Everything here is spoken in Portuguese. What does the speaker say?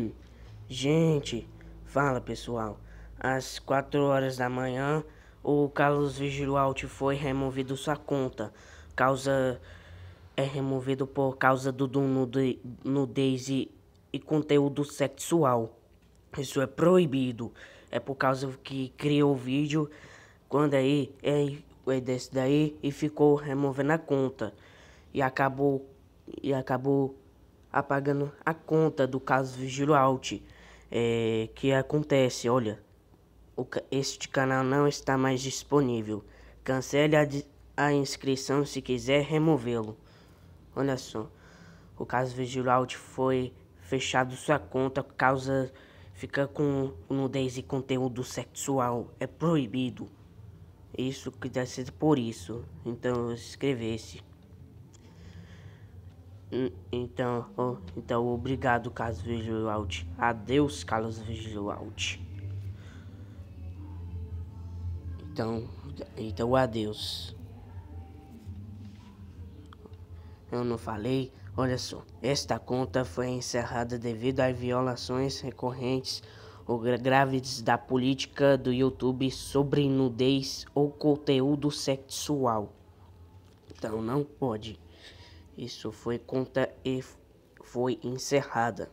Gente, fala pessoal. Às 4 horas da manhã, o Carlos Alt foi removido sua conta. Causa é removido por causa do, do de nudez e, e conteúdo sexual. Isso é proibido. É por causa que criou o vídeo quando aí é, é desse daí e ficou removendo a conta. E acabou e acabou apagando a conta do caso Vigilo Alt é, que acontece. Olha, o, este canal não está mais disponível. Cancele a, a inscrição se quiser removê-lo. Olha só, o caso Vigilo Alt foi fechado sua conta por causa fica com nudez e conteúdo sexual é proibido. Isso que deve ser por isso. Então escrevesse. Hum, então, oh, então obrigado, Carlos Vigilante. Adeus, Carlos Vigilante. Então, então adeus. Eu não falei. Olha só, esta conta foi encerrada devido a violações recorrentes ou graves da política do YouTube sobre nudez ou conteúdo sexual. Então não pode. Isso foi conta e foi encerrada.